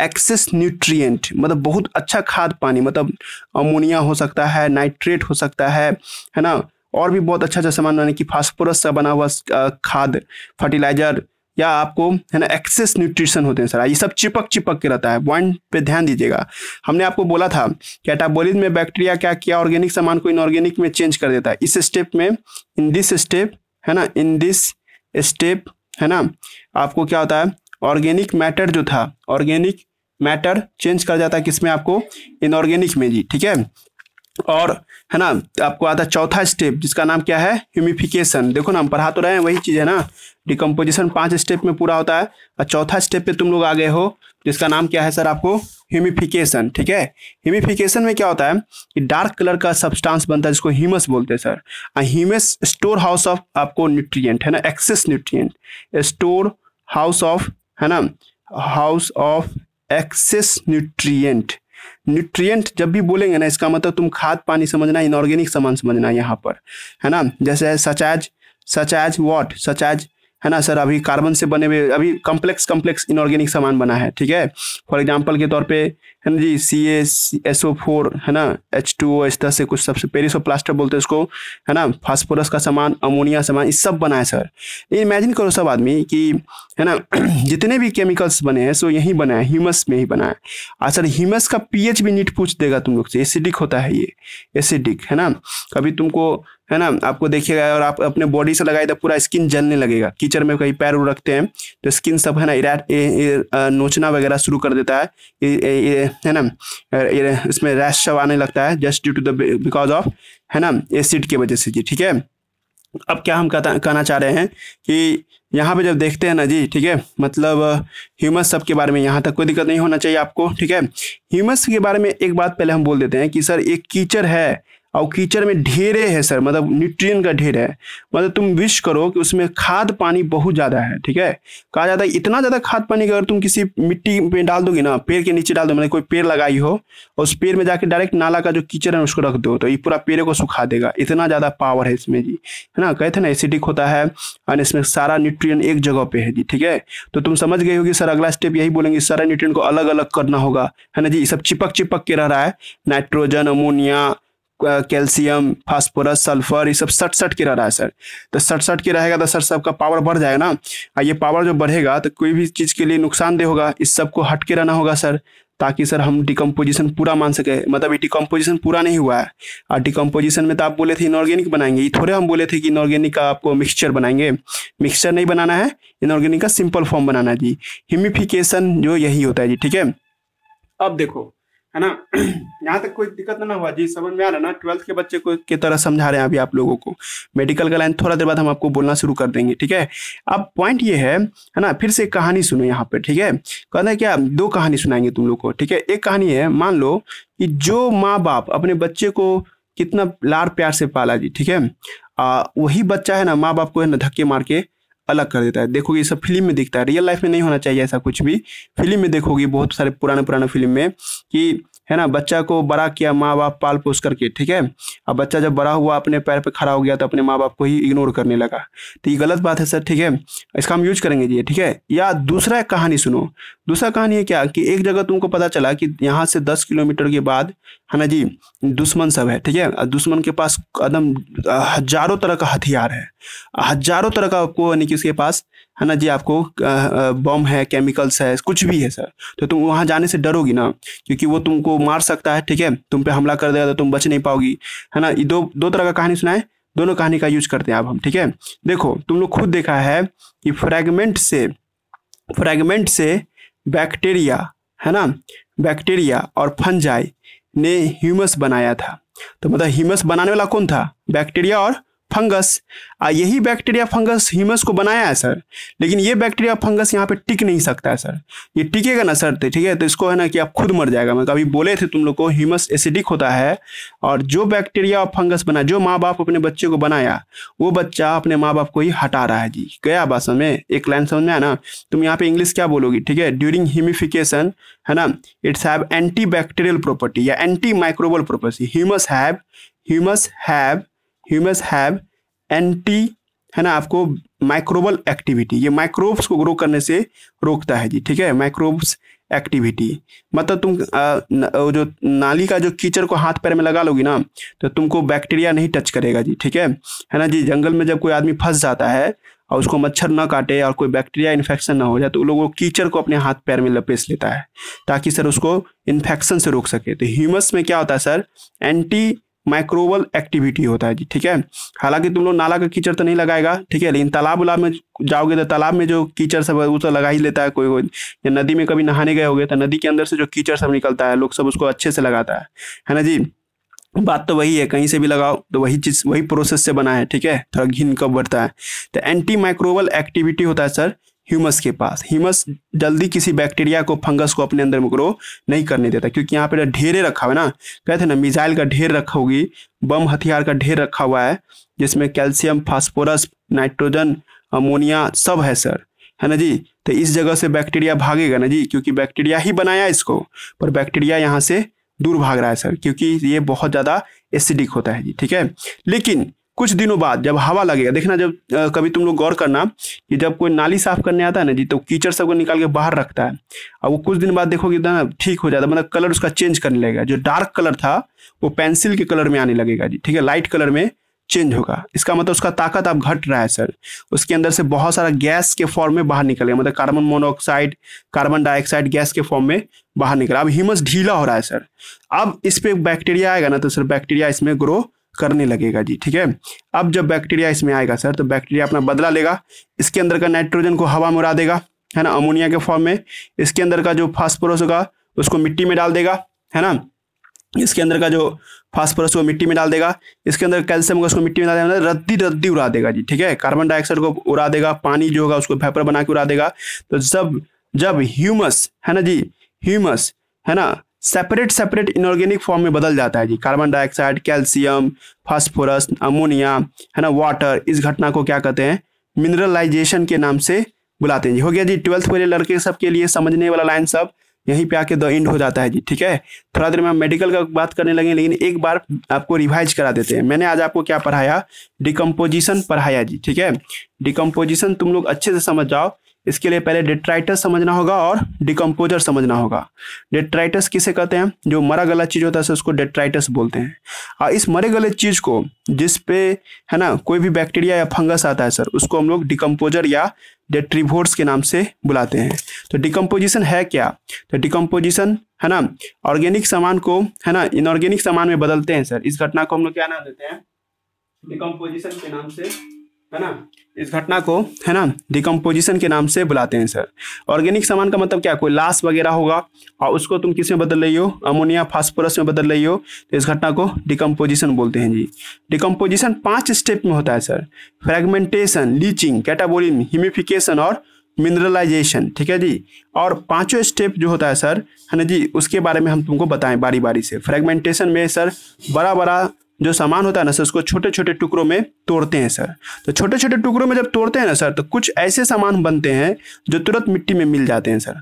एक्सेस न्यूट्रिएंट मतलब बहुत अच्छा खाद पानी मतलब अमोनिया हो सकता है नाइट्रेट हो सकता है है ना और भी बहुत अच्छा अच्छा सामान यानी कि फास्फोरस का बना हुआ खाद फर्टिलाइजर या आपको है ना एक्सेस न्यूट्रिशन होते हैं सर ये सब चिपक चिपक के रहता है पॉइंट पे ध्यान दीजिएगा हमने आपको बोला था कैटाबोलिज में बैक्टीरिया क्या किया ऑर्गेनिक सामान को इनऑर्गेनिक में चेंज कर देता है इस स्टेप में इन दिस स्टेप है ना इन दिस स्टेप है ना आपको क्या होता है ऑर्गेनिक मैटर जो था ऑर्गेनिक मैटर चेंज कर जाता है किसमें आपको इनऑर्गेनिक में जी ठीक है और है ना आपको आता है चौथा स्टेप जिसका नाम क्या है ह्यूमिफिकेशन देखो ना हम पढ़ा तो रहे हैं वही चीज़ है ना डिकम्पोजिशन पांच स्टेप में पूरा होता है और चौथा स्टेप पे तुम लोग आ गए हो जिसका नाम क्या है सर आपको ह्यूमिफिकेशन ठीक है ह्यूमिफिकेशन में क्या होता है कि डार्क कलर का सब्सटांस बनता है जिसको ह्यूमस बोलते हैं sir humus storehouse of आपको न्यूट्रियट है ना excess nutrient storehouse of है ना house of excess nutrient nutrient जब भी बोलेंगे ना इसका मतलब तुम खाद पानी समझना इनऑर्गेनिक सामान समझना यहाँ पर है ना जैसे सचाज सचाज वॉट सचाज है ना सर अभी कार्बन से बने हुए अभी कॉम्प्लेक्स कॉम्प्लेक्स इनऑर्गेनिक सामान बना है ठीक है फॉर एग्जाम्पल के तौर पर है ना जी सी एस ओ फोर है ना एच टू ओ इस तरह से कुछ सबसे पेरिस और प्लास्टर बोलते हैं उसको है ना फास्फोरस का सामान अमोनिया सामान इस सब बनाए सर इमेजिन करो सब आदमी कि है ना जितने भी केमिकल्स बने हैं सो यही बनाए ह्यूमस में ही बनाए और सर ह्यूमस का एच भी नीट पूछ देगा तुम लोग से एसिडिक होता है ये एसिडिक है ना कभी तुमको है ना आपको देखिएगा और आप अपने बॉडी से लगाए तो पूरा स्किन जलने लगेगा कीचड़ में कहीं पैर रखते हैं तो स्किन सब है ना इरा नोचना वगैरह शुरू कर देता है ए, ए, ए, है ना ये इसमें रैश शव आने लगता है just due to the because of है ना एसिड की वजह से जी ठीक है अब क्या हम कहना चाह रहे हैं कि यहाँ पे जब देखते हैं ना जी ठीक है मतलब ह्यूमस सब के बारे में यहाँ तक कोई दिक्कत नहीं होना चाहिए आपको ठीक है ह्यूमस के बारे में एक बात पहले हम बोल देते हैं कि सर एक कीचड़ है और कीचड़ में ढेरे है सर मतलब न्यूट्रिएंट का ढेर है मतलब तुम विश करो कि उसमें खाद पानी बहुत ज़्यादा है ठीक है कहा जाता है इतना ज़्यादा खाद पानी अगर तुम किसी मिट्टी में डाल दोगे ना पेड़ के नीचे डाल दो मतलब कोई पेड़ लगाई हो और उस पेड़ में जाके डायरेक्ट नाला का जो कीचड़ है उसको रख दो तो ये पूरा पेड़ को सुखा देगा इतना ज़्यादा पावर है इसमें जी है ना कहते ना एसिडिक होता है और इसमें सारा न्यूट्रियन एक जगह पे है जी ठीक है तो तुम समझ गए हो कि सर अगला स्टेप यही बोलेंगे सारा न्यूट्रियन को अलग अलग करना होगा है ना जी सब चिपक चिपक के रह रहा है nitrogen ammonia calcium phosphorus sulphur ये सब सड़सठ के रह रहा है सर तो सड़सठ के रहेगा तो सर सबका पावर बढ़ जाएगा ना और ये पावर जो बढ़ेगा तो कोई भी चीज़ के लिए नुकसानदेह होगा इस सब को हट के रहना होगा सर ताकि सर हम डिकम्पोजिशन पूरा मान सके मतलब ये डिकम्पोजिशन पूरा नहीं हुआ है और डिकम्पोजिशन में तो आप बोले थे इनऑर्गेनिक बनाएंगे ये थोड़े हम बोले थे कि इनऑर्गेनिक का आपको मिक्सचर बनाएंगे मिक्सचर नहीं बनाना है इनऑर्गेनिक का सिंपल फॉर्म बनाना है जी हिमिफिकेशन जो यही होता है जी ठीक है अब देखो है ना यहाँ तक कोई दिक्कत ना हुआ जी समझ में आ रहा ना ट्वेल्थ के बच्चे को के तरह समझा रहे हैं अभी आप लोगों को मेडिकल का लाइन थोड़ा देर बाद हम आपको बोलना शुरू कर देंगे ठीक है अब पॉइंट ये है है ना फिर से कहानी सुनो यहाँ पे ठीक है कहना है क्या दो कहानी सुनाएंगे तुम लोग को ठीक है एक कहानी है मान लो कि जो माँ बाप अपने बच्चे को कितना लार प्यार से पाला जी ठीक है वही बच्चा है ना माँ बाप को है ना धक्के मार के अलग कर देता है देखोगे ये सब फिल्म में दिखता है रियल लाइफ में नहीं होना चाहिए ऐसा कुछ भी फिल्म में देखोगे बहुत सारे पुराने पुराने फिल्म में कि है ना बच्चा को बड़ा किया माँ बाप पाल पोस करके ठीक है अब बच्चा जब बड़ा हुआ अपने पैर पे खड़ा हो गया तो अपने माँ बाप को ही इग्नोर करने लगा तो ये गलत बात है सर ठीक है इसका हम यूज करेंगे जी ठीक है या दूसरा कहानी सुनो दूसरा कहानी है क्या कि एक जगह तुमको पता चला कि यहाँ से दस किलोमीटर के बाद है ना जी दुश्मन सब है ठीक है दुश्मन के पास एकदम हजारों तरह का हथियार है हजारों तरह का आपको यानी कि उसके पास है ना जी आपको बम है केमिकल्स है कुछ भी है सर तो तुम वहाँ जाने से डरोगी ना क्योंकि वो तुमको मार सकता है ठीक है तुम पे हमला कर देगा तो तुम बच नहीं पाओगी है ना दो दो तरह का कहानी सुनाए दोनों कहानी का यूज करते हैं अब हम ठीक है देखो तुम लोग खुद देखा है कि फ्रैगमेंट से फ्रैगमेंट से बैक्टीरिया है ना बैक्टीरिया और फंजाई ने ह्यूमस बनाया था तो मतलब ह्यूमस बनाने वाला कौन था बैक्टीरिया और फंगस यही बैक्टीरिया फंगस ह्यूमस को बनाया है सर लेकिन ये बैक्टीरिया फंगस यहाँ पे टिक नहीं सकता है सर ये टिकेगा ना सर तो ठीक है तो इसको है ना कि आप खुद मर जाएगा मैं कभी बोले थे तुम लोग को ह्यूमस एसिडिक होता है और जो बैक्टीरिया और फंगस बना जो माँ बाप अपने बच्चे को बनाया वो बच्चा अपने माँ बाप को ही हटा रहा है जी गया बात समझ में एक लाइन समझ में आया ना तुम यहाँ पे इंग्लिश क्या बोलोगी ठीक है ड्यूरिंग ह्यूमिफिकेशन है ना it's have antibacterial property या antimicrobial property humus have humus have humus have anti है ना आपको माइक्रोबल एक्टिविटी ये माइक्रोब्स को ग्रो करने से रोकता है जी ठीक है माइक्रोब्स एक्टिविटी मतलब तुम आ, न, जो नाली का जो कीचड़ को हाथ पैर में लगा लोगी ना तो तुमको बैक्टीरिया नहीं टच करेगा जी ठीक है है ना जी जंगल में जब कोई आदमी फंस जाता है और उसको मच्छर ना काटे और कोई बैक्टीरिया इन्फेक्शन ना हो जाए तो लोग वो कीचड़ को अपने हाथ पैर में लपेस लेता है ताकि सर उसको इन्फेक्शन से रोक सके तो ह्यूमस में क्या होता है सर एंटी माइक्रोवल एक्टिविटी होता है जी ठीक है हालांकि तुम लोग नाला का कीचड़ तो नहीं लगाएगा ठीक है लेकिन तालाब उलाब में जाओगे तो तालाब में जो कीचड़ सब वो तो लगा ही लेता है कोई कोई या नदी में कभी नहाने गए होगे तो नदी के अंदर से जो कीचड़ सब निकलता है लोग सब उसको अच्छे से लगाता है है ना जी बात तो वही है कहीं से भी लगाओ तो वही चीज़ वही प्रोसेस से बना है ठीक है थोड़ा घिन कब बढ़ता है तो एंटी माइक्रोवल एक्टिविटी होता है सर ह्यूमस के पास ह्यूमस जल्दी किसी बैक्टीरिया को फंगस को अपने अंदर में ग्रो नहीं करने देता क्योंकि यहाँ पे ढेरे रखा हुआ है ना कहते हैं ना मिसाइल का ढेर रखा होगी बम हथियार का ढेर रखा हुआ है जिसमें कैल्शियम फास्फोरस नाइट्रोजन अमोनिया सब है सर है ना जी तो इस जगह से बैक्टीरिया भागेगा ना जी क्योंकि बैक्टीरिया ही बनाया इसको पर बैक्टीरिया यहाँ से दूर भाग रहा है सर क्योंकि ये बहुत ज़्यादा एसिडिक होता है जी ठीक है लेकिन कुछ दिनों बाद जब हवा लगेगा देखना जब आ, कभी तुम लोग गौर करना कि जब कोई नाली साफ करने आता है ना जी तो कीचड़ सबको निकाल के बाहर रखता है अब वो कुछ दिन बाद देखोगे ना ठीक हो जाता है मतलब कलर उसका चेंज करने लगेगा जो डार्क कलर था वो पेंसिल के कलर में आने लगेगा जी ठीक है लाइट कलर में चेंज होगा इसका मतलब उसका ताकत अब घट रहा है सर उसके अंदर से बहुत सारा गैस के फॉर्म में बाहर निकलेगा मतलब carbon monoxide carbon dioxide gas के फॉर्म में बाहर निकला अब हिमस ढीला हो रहा है सर अब इस पर बैक्टीरिया आएगा ना तो सर बैक्टीरिया इसमें ग्रो करने लगेगा जी ठीक है अब जब बैक्टीरिया इसमें आएगा सर तो बैक्टीरिया अपना बदला लेगा इसके अंदर का नाइट्रोजन को हवा में उड़ा देगा है ना अमोनिया के फॉर्म में इसके अंदर का जो फास्फोरस होगा उसको मिट्टी में डाल देगा है ना इसके अंदर का जो फास्फोरस को मिट्टी में डाल देगा इसके अंदर कैल्शियम होगा उसको मिट्टी में डाल देगा मतलब रद्दी रद्दी उड़ा देगा जी ठीक है कार्बन डाइऑक्साइड को उड़ा देगा पानी जो होगा उसको फेपर बना के उड़ा देगा तो जब जब ह्यूमस है ना जी ह्यूमस है ना सेपरेट सेपरेट इनऑर्गेनिक फॉर्म में बदल जाता है जी carbon dioxide calcium phosphorus ammonia है ना वाटर इस घटना को क्या कहते हैं मिनरलाइजेशन के नाम से बुलाते हैं जी हो गया जी ट्वेल्थ वाले लड़के सबके लिए समझने वाला लाइन सब यहीं पे आके द एंड हो जाता है जी ठीक है थोड़ा देर में हम मेडिकल का बात करने लगे लेकिन एक बार आपको रिवाइज करा देते हैं मैंने आज आपको क्या पढ़ाया डिकम्पोजिशन पढ़ाया जी ठीक है डिकम्पोजिशन तुम लोग अच्छे से समझ जाओ इसके लिए पहले डिट्राइटस समझना होगा और डिकम्पोजर समझना होगा डिट्राइटस किसे कहते हैं जो मरा गला चीज़ होता है उसको डिट्राइटस बोलते हैं और इस मरे गले चीज़ को जिस पे है ना कोई भी बैक्टीरिया या फंगस आता है सर उसको हम लोग डिकम्पोजर या डेट्रीवोर्स के नाम से बुलाते हैं तो डिकम्पोजिशन है क्या तो डिकम्पोजिशन है ना ऑर्गेनिक सामान को है ना इनऑर्गेनिक सामान में बदलते हैं सर इस घटना को हम लोग क्या नाम देते हैं डिकम्पोजिशन के नाम से है ना इस घटना को है ना डिकम्पोजिशन के नाम से बुलाते हैं सर ऑर्गेनिक सामान का मतलब क्या कोई लाश वगैरह होगा और उसको तुम किस में बदल रही हो अमोनिया फास्फोरस में बदल रही हो तो इस घटना को डिकम्पोजिशन बोलते हैं जी डिकम्पोजिशन पांच स्टेप में होता है sir fragmentation leaching catabolism humification और मिनरलाइजेशन ठीक है जी और पांचों स्टेप जो होता है सर है ना जी उसके बारे में हम तुमको बताएं बारी बारी से फ्रेगमेंटेशन में सर बड़ा बड़ा जो सामान होता है ना सर उसको छोटे छोटे टुकड़ों में तोड़ते हैं सर तो छोटे छोटे टुकड़ों में जब तोड़ते हैं ना सर तो कुछ ऐसे सामान बनते हैं जो तुरंत मिट्टी में मिल जाते हैं सर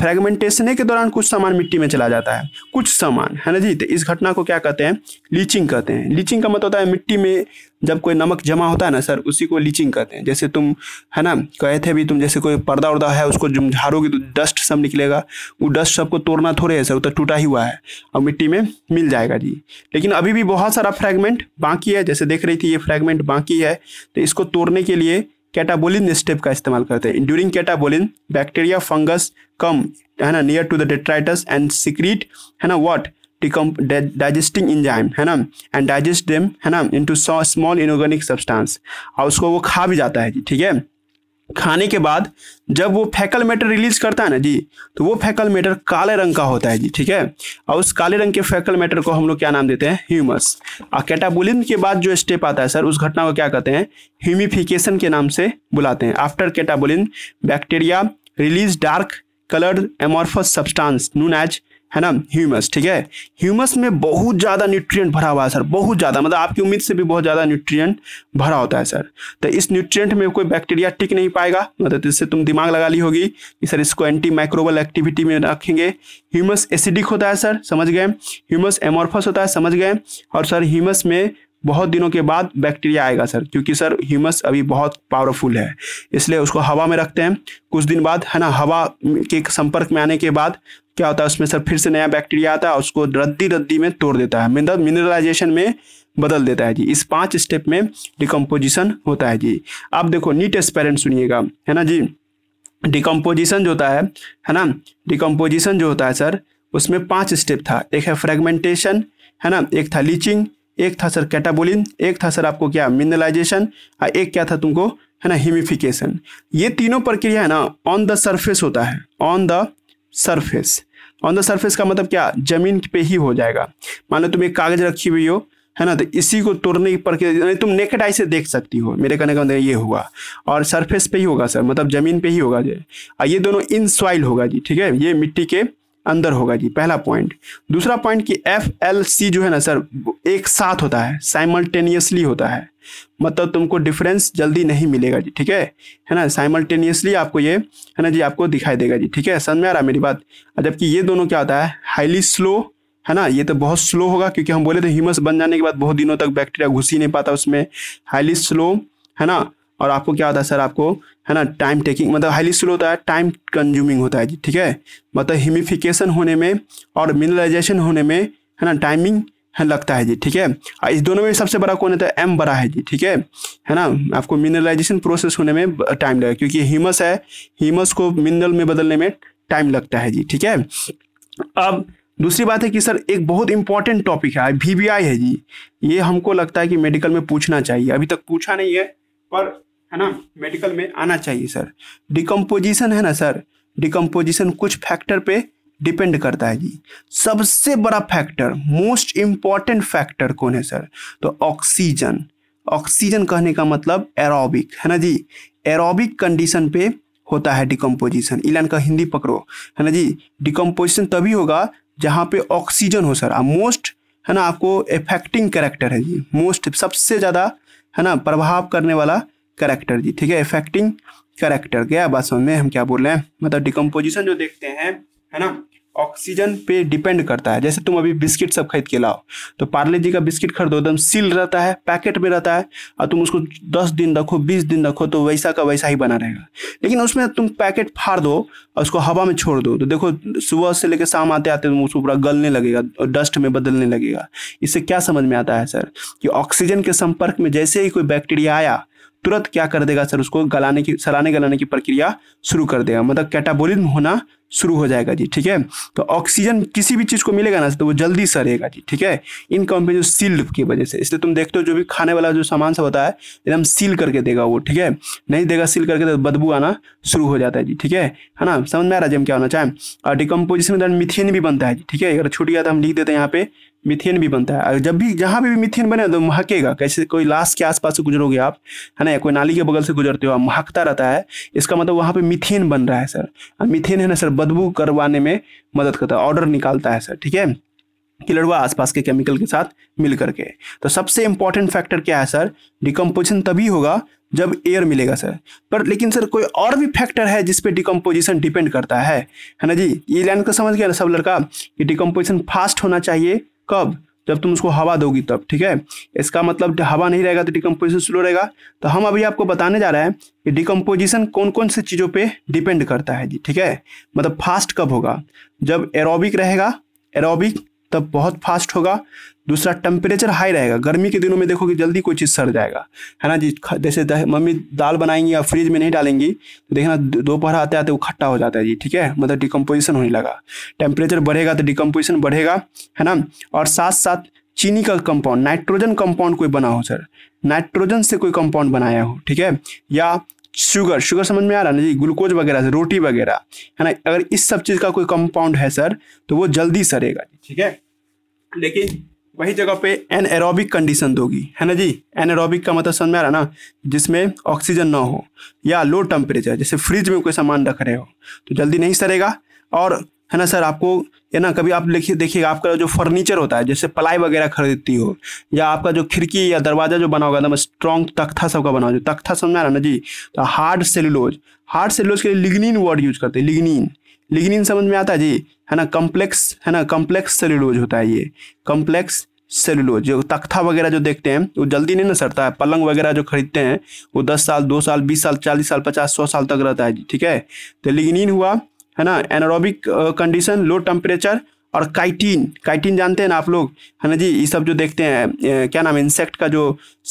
फ्रेगमेंटेशन के दौरान कुछ सामान मिट्टी में चला जाता है कुछ सामान है ना जी तो इस घटना को क्या कहते हैं लीचिंग कहते हैं लीचिंग का मतलब होता है मिट्टी में जब कोई नमक जमा होता है ना सर उसी को लीचिंग कहते हैं जैसे तुम है ना कहे थे भी तुम जैसे कोई पर्दा उर्दा है उसको जुम झाड़ोगे तो डस्ट सब निकलेगा वो डस्ट सबको तोड़ना थोड़े है सर वो तो टूटा ही हुआ है और मिट्टी में मिल जाएगा जी लेकिन अभी भी बहुत सारा फ्रेगमेंट बाकी है जैसे देख रही थी ये फ्रेगमेंट बाकी है तो इसको तोड़ने के लिए कैटाबोलिन स्टेप का इस्तेमाल करते हैं during catabolism bacteria fungus come है ना near to the detritus and secrete है ना वॉट डाइजेस्टिंग इंजाइम है ना एंड डाइजेस्ट देम है ना इनटू स्मॉल इनऑर्गेनिक सब्सटेंस और उसको वो खा भी जाता है जी ठीक है खाने के बाद जब वो फैकल मैटर रिलीज करता है ना जी तो वो फैकल मैटर काले रंग का होता है जी ठीक है और उस काले रंग के फैकल मैटर को हम लोग क्या नाम देते हैं ह्यूमस और कैटाबोलिज्म के बाद जो स्टेप आता है सर उस घटना को क्या कहते हैं ह्यूमिफिकेशन के नाम से बुलाते हैं after catabolism bacteria release dark coloured amorphous substance known as है ना ह्यूमस ठीक है ह्यूमस में बहुत ज़्यादा न्यूट्रिएंट भरा हुआ है सर बहुत ज़्यादा मतलब आपकी उम्मीद से भी बहुत ज़्यादा न्यूट्रिएंट भरा होता है सर तो इस न्यूट्रिएंट में कोई बैक्टीरिया टिक नहीं पाएगा मतलब तो इससे तुम दिमाग लगा ली होगी कि सर इसको एंटी माइक्रोबल एक्टिविटी में रखेंगे ह्यूमस एसिडिक होता है सर समझ गए ह्यूमस एमोरफस होता है समझ गए और सर ह्यूमस में बहुत दिनों के बाद बैक्टीरिया आएगा सर क्योंकि सर ह्यूमस अभी बहुत पावरफुल है इसलिए उसको हवा में रखते हैं कुछ दिन बाद है ना हवा के संपर्क में आने के बाद क्या होता है उसमें सर फिर से नया बैक्टीरिया आता है उसको रद्दी रद्दी में तोड़ देता है मिनरलाइजेशन में बदल देता है जी इस पांच स्टेप में डिकम्पोजिशन होता है जी आप देखो नीट एक्सपेरेंट सुनिएगा है ना जी डिकम्पोजिशन जो होता है है ना डिकम्पोजिशन जो होता है सर उसमें पांच स्टेप था एक है फ्रेगमेंटेशन है ना एक था लीचिंग एक था सर कैटाबोलिन एक था सर आपको क्या मिनरलाइजेशन एक क्या था तुमको है ना ह्यूमिफिकेशन ये तीनों प्रक्रिया है ना ऑन द सरफेस होता है on the surface on the surface का मतलब क्या जमीन पे ही हो जाएगा मान लो तुम एक कागज रखी हुई हो है ना तो इसी को तोड़ने की प्रक्रिया तुम नेकेड आई से देख सकती हो मेरे कहने का मतलब ये होगा और सरफेस पे ही होगा सर मतलब जमीन पे ही होगा ये ये दोनों इन सॉइल होगा जी ठीक है ये मिट्टी के अंदर होगा जी पहला पॉइंट दूसरा पॉइंट कि एफ एल सी जो है ना सर एक साथ होता है साइमल्टेनियसली होता है मतलब तुमको डिफरेंस जल्दी नहीं मिलेगा जी ठीक है है ना साइमल्टेनियसली आपको ये है ना जी आपको दिखाई देगा जी ठीक है समझ में आ रहा मेरी बात जबकि ये दोनों क्या होता है हाईली स्लो है ना ये तो बहुत स्लो होगा क्योंकि हम बोले थे ह्यूमस बन जाने के बाद बहुत दिनों तक बैक्टीरिया घुस ही नहीं पाता उसमें हाईली स्लो है ना और आपको क्या होता है सर आपको है ना टाइम टेकिंग मतलब हाईली स्लो होता है टाइम कंज्यूमिंग होता है जी ठीक है मतलब ह्यूमिफिकेशन होने में और मिनरलाइजेशन होने में है ना टाइमिंग है लगता है जी ठीक है और इस दोनों में सबसे बड़ा कौन होता है एम बड़ा है जी ठीक है है ना आपको मिनरलाइजेशन प्रोसेस होने में टाइम लगेगा क्योंकि हिमस है हीमस को मिनरल में बदलने में टाइम लगता है जी ठीक है अब दूसरी बात है कि सर एक बहुत इंपॉर्टेंट टॉपिक है वी है जी ये हमको लगता है कि मेडिकल में पूछना चाहिए अभी तक पूछा नहीं है पर है ना मेडिकल में आना चाहिए सर डिकम्पोजिशन है ना सर डिकम्पोजिशन कुछ फैक्टर पे डिपेंड करता है जी सबसे बड़ा फैक्टर मोस्ट इम्पॉर्टेंट फैक्टर कौन है सर तो ऑक्सीजन ऑक्सीजन कहने का मतलब एरोबिक है ना जी एरोबिक कंडीशन पे होता है डिकम्पोजिशन इलान का हिंदी पकड़ो है ना जी डिकम्पोजिशन तभी होगा जहाँ पे ऑक्सीजन हो सर मोस्ट है ना आपको इफेक्टिंग कैरेक्टर है जी मोस्ट सबसे ज़्यादा है ना प्रभाव करने वाला करेक्टर जी ठीक है इफेक्टिंग करेक्टर गया बात समझ में हम क्या बोल रहे हैं मतलब डिकम्पोजिशन जो देखते हैं है ना ऑक्सीजन पे डिपेंड करता है जैसे तुम अभी बिस्किट सब खरीद के लाओ तो पार्ले जी का बिस्किट खरीदो एकदम सील रहता है पैकेट में रहता है और तुम उसको दस दिन रखो बीस दिन रखो तो वैसा का वैसा ही बना रहेगा लेकिन उसमें तुम पैकेट फाड़ दो और उसको हवा में छोड़ दो तो देखो सुबह से लेकर शाम आते आते तुम उसको पूरा गलने लगेगा और डस्ट में बदलने लगेगा इससे क्या समझ में आता है सर कि ऑक्सीजन के संपर्क में जैसे ही कोई बैक्टीरिया आया तुरंत क्या कर देगा सर उसको गलाने की सलाने गलाने की प्रक्रिया शुरू कर देगा मतलब कैटाबोलिज्म होना शुरू हो जाएगा जी ठीक है तो ऑक्सीजन किसी भी चीज़ को मिलेगा ना तो वो जल्दी सड़ेगा जी ठीक है इन कंपनी सील्ड की वजह से इसलिए तुम देखते हो जो भी खाने वाला जो सामान सब होता है एकदम सील करके देगा वो ठीक है नहीं देगा सील करके तो बदबू आना शुरू हो जाता है जी ठीक है है ना समझ में आ रहा है हम क्या होना चाहें और डिकम्पोजिशन में मिथेन भी बनता है जी ठीक है अगर छूट गया तो हम लिख देते हैं यहाँ पे मिथेन भी बनता है जब भी जहाँ भी मिथेन बने तो महकेगा कैसे कोई लाश के आसपास से गुजरोगे आप है ना कोई नाली के बगल से गुजरते हो आप महकता रहता है इसका मतलब वहाँ पे मिथेन बन रहा है सर मिथेन है ना सर बदबू करवाने में मदद करता है ऑर्डर निकालता है सर ठीक है किलड़वा आसपास के केमिकल के साथ मिल करके तो सबसे इंपॉर्टेंट फैक्टर क्या है सर डिकम्पोजिशन तभी होगा जब एयर मिलेगा सर पर लेकिन सर कोई और भी फैक्टर है जिसपे डिकम्पोजिशन डिपेंड करता है है ना जी ये लाइन को समझ गया ना सब लड़का कि डिकम्पोजिशन फास्ट होना चाहिए कब जब तुम उसको हवा दोगी तब ठीक है इसका मतलब हवा नहीं रहेगा तो डिकम्पोजिशन स्लो रहेगा तो हम अभी आपको बताने जा रहे हैं कि डिकम्पोजिशन कौन कौन से चीज़ों पे डिपेंड करता है जी ठीक है मतलब फास्ट कब होगा जब एरोबिक रहेगा एरोबिक तब बहुत फास्ट होगा दूसरा टेम्परेचर हाई रहेगा गर्मी के दिनों में देखो कि जल्दी कोई चीज़ सड़ जाएगा है ना जी जैसे मम्मी दाल बनाएंगी या फ्रिज में नहीं डालेंगी तो देखना दोपहर आते आते वो खट्टा हो जाता है जी ठीक है मतलब डिकम्पोजिशन होने लगा टेम्परेचर बढ़ेगा तो डिकम्पोजिशन बढ़ेगा है ना और साथ साथ चीनी का कंपाउंड नाइट्रोजन कंपाउंड कोई बना हो सर नाइट्रोजन से कोई कंपाउंड बनाया हो ठीक है या शुगर शुगर समझ में आ रहा है ना जी ग्लूकोज वगैरह से रोटी वगैरह है ना अगर इस सब चीज़ का कोई कंपाउंड है सर तो वो जल्दी सरेगा ठीक है लेकिन वही जगह पे एन एरोबिक कंडीशन दोगी है ना जी एन एरोबिक का मतलब समझ में आ रहा ना जिसमें ऑक्सीजन ना हो या लो टेम्परेचर जैसे फ्रिज में कोई सामान रख रहे हो तो जल्दी नहीं सरेगा और है ना सर आपको ये ना कभी आप देखिए देखिएगा आपका जो फर्नीचर होता है जैसे पलाई वगैरह खरीदती हो या आपका जो खिड़की या दरवाज़ा जो बना होगा ना स्ट्रॉन्ग तख्ता सबका बना हो तख्ता समझा ना जी तो हार्ड सेलुलोज हार्ड सेलुलोज के लिए लिग्निन वर्ड यूज करते हैं लिग्निन लिग्निन समझ में आता है जी है ना कम्प्लेक्स है ना कम्प्लेक्स सेलुलोज होता है ये कम्प्लेक्स सेलुलोज जो तख्ता वगैरह जो देखते हैं वो जल्दी नहीं ना सड़ता है पलंग वगैरह जो खरीदते हैं वो दस साल दो साल बीस साल चालीस साल पचास सौ साल तक रहता है ठीक है तो लिग्निन हुआ है ना एनारोबिक कंडीशन लो टेम्परेचर और काइटीन काइटीन जानते हैं ना आप लोग है ना जी ये सब जो देखते हैं क्या नाम है इंसेक्ट का जो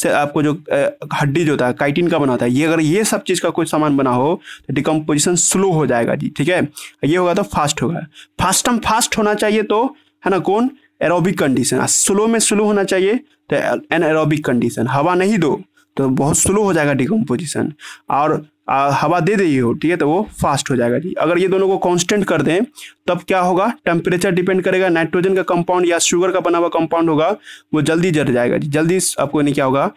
से आपको जो uh, हड्डी जो होता है काइटीन का बना होता है ये अगर ये सब चीज़ का कोई सामान बना हो तो डिकम्पोजिशन स्लो हो जाएगा जी ठीक है ये होगा तो फास्ट होगा फास्टम फास्ट होना चाहिए तो है ना कौन एरोबिक कंडीशन स्लो में स्लो होना चाहिए तो एन एरोबिक कंडीशन हवा नहीं दो तो बहुत स्लो हो जाएगा डिकम्पोजिशन और आ, हवा दे रही हो ठीक है तो वो फास्ट हो जाएगा जी अगर ये दोनों को कांस्टेंट कर दें तब क्या होगा टेम्परेचर डिपेंड करेगा नाइट्रोजन का कंपाउंड या शुगर का बना हुआ कंपाउंड होगा वो जल्दी जर जाएगा जी जल्दी आपको नहीं क्या होगा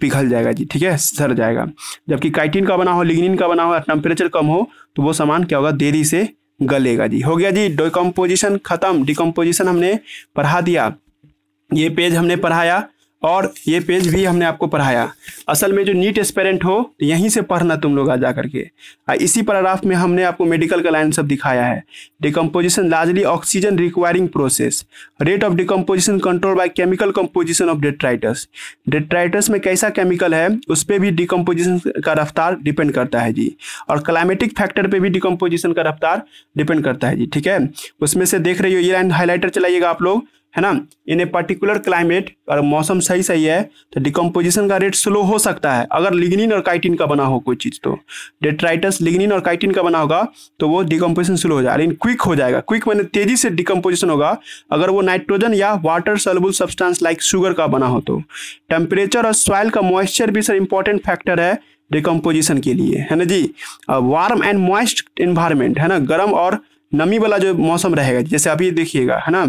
पिघल जाएगा जी ठीक है सर जाएगा जबकि काइटिन का बना हो लिग्निन का बना हो टेम्परेचर कम हो तो वो सामान क्या होगा देरी से गलेगा जी हो गया जी डिकम्पोजिशन खत्म डिकम्पोजिशन हमने पढ़ा दिया ये पेज हमने पढ़ाया और ये पेज भी हमने आपको पढ़ाया असल में जो नीट एस्पेरेंट हो तो यहीं से पढ़ना तुम लोग आ जा करके इसी पैराग्राफ में हमने आपको मेडिकल का लाइन सब दिखाया है decomposition largely oxygen requiring process rate of decomposition control by chemical composition of detritus detritus में कैसा केमिकल है उस पर भी डिकम्पोजिशन का रफ्तार डिपेंड करता है जी और क्लाइमेटिक फैक्टर पर भी डिकम्पोजिशन का रफ्तार डिपेंड करता है जी ठीक है उसमें से देख रही हो ये लाइन हाईलाइटर चलाइएगा आप लोग है ना इन ए पर्टिकुलर क्लाइमेट अगर मौसम सही सही है तो डिकम्पोजिशन का रेट स्लो हो सकता है अगर लिग्निन और काइटिन का बना हो कोई चीज़ तो डेट्राइटस लिग्निन और काइटिन का बना होगा तो वो डिकम्पोजिशन स्लो हो जाएगा लेकिन क्विक हो जाएगा क्विक मैंने तेजी से डिकम्पोजिशन होगा अगर वो नाइट्रोजन या water soluble substance like sugar का बना हो तो टेम्परेचर और सॉइल का मॉइस्चर भी सर इंपॉर्टेंट फैक्टर है डिकम्पोजिशन के लिए है ना जी वार्म एंड मॉइस्ट इन्वायरमेंट है ना गर्म और नमी वाला जो मौसम रहेगा जैसे अभी देखिएगा है ना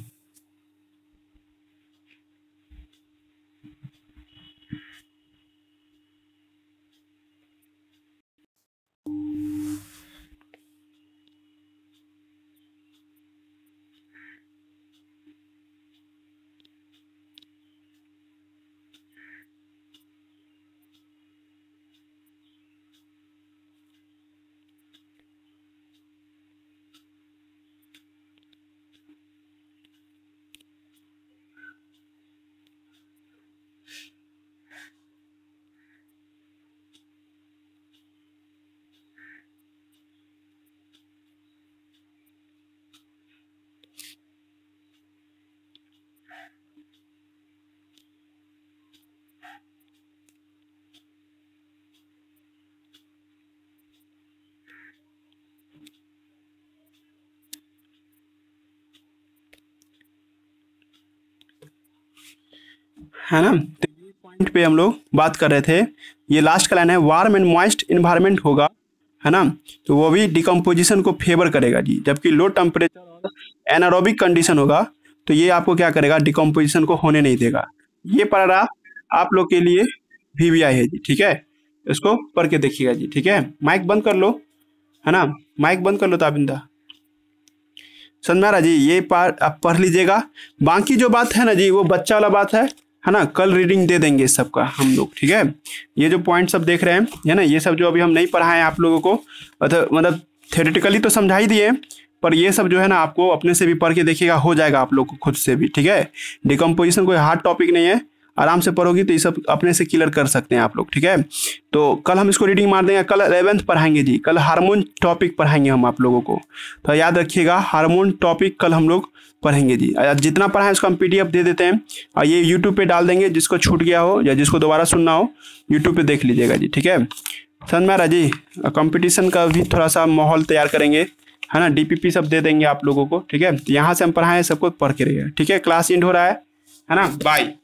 है ना तो ये पॉइंट पे हम लोग बात कर रहे थे ये लास्ट का लाइन है वार्म एंड मॉइस्ट इन्वायरमेंट होगा है ना तो वो भी डिकम्पोजिशन को फेवर करेगा जी जबकि लो टेम्परेचर और एनारोबिक कंडीशन होगा तो ये आपको क्या करेगा डिकम्पोजिशन को होने नहीं देगा ये रहा आप लोग के लिए वी है जी ठीक है इसको पढ़ के देखिएगा जी ठीक है माइक बंद कर लो है ना माइक बंद कर लो ताबिंदा सन्नारा जी ये पार आप पढ़ लीजिएगा बाकी जो बात है ना जी वो बच्चा वाला बात है है ना कल रीडिंग दे देंगे सबका हम लोग ठीक है ये जो पॉइंट सब देख रहे हैं है ना ये सब जो अभी हम नहीं पढ़ाए आप लोगों को मतलब थेरेटिकली तो समझा ही दिए पर ये सब जो है ना आपको अपने से भी पढ़ के देखिएगा हो जाएगा आप लोग को खुद से भी ठीक है डिकम्पोजिशन कोई हार्ड टॉपिक नहीं है आराम से पढ़ोगी तो ये सब अपने से क्लियर कर सकते हैं आप लोग ठीक है तो कल हम इसको रीडिंग मार देंगे कल अलेवेंथ पढ़ाएंगे जी कल हार्मोन टॉपिक पढ़ाएंगे हम आप लोगों को तो याद रखिएगा हार्मोन टॉपिक कल हम लोग पढ़ेंगे जी जितना पढ़ा है उसका हम पीडीएफ दे देते हैं और ये यूट्यूब पे डाल देंगे जिसको छूट गया हो या जिसको दोबारा सुनना हो यूट्यूब पे देख लीजिएगा जी ठीक है सन मारा जी कंपटीशन का भी थोड़ा सा माहौल तैयार करेंगे है ना डीपीपी सब दे देंगे आप लोगों को ठीक है यहाँ से हम पढ़ाएं सबको पढ़ के रहिएगा ठीक है क्लास इंड हो रहा है है ना बाय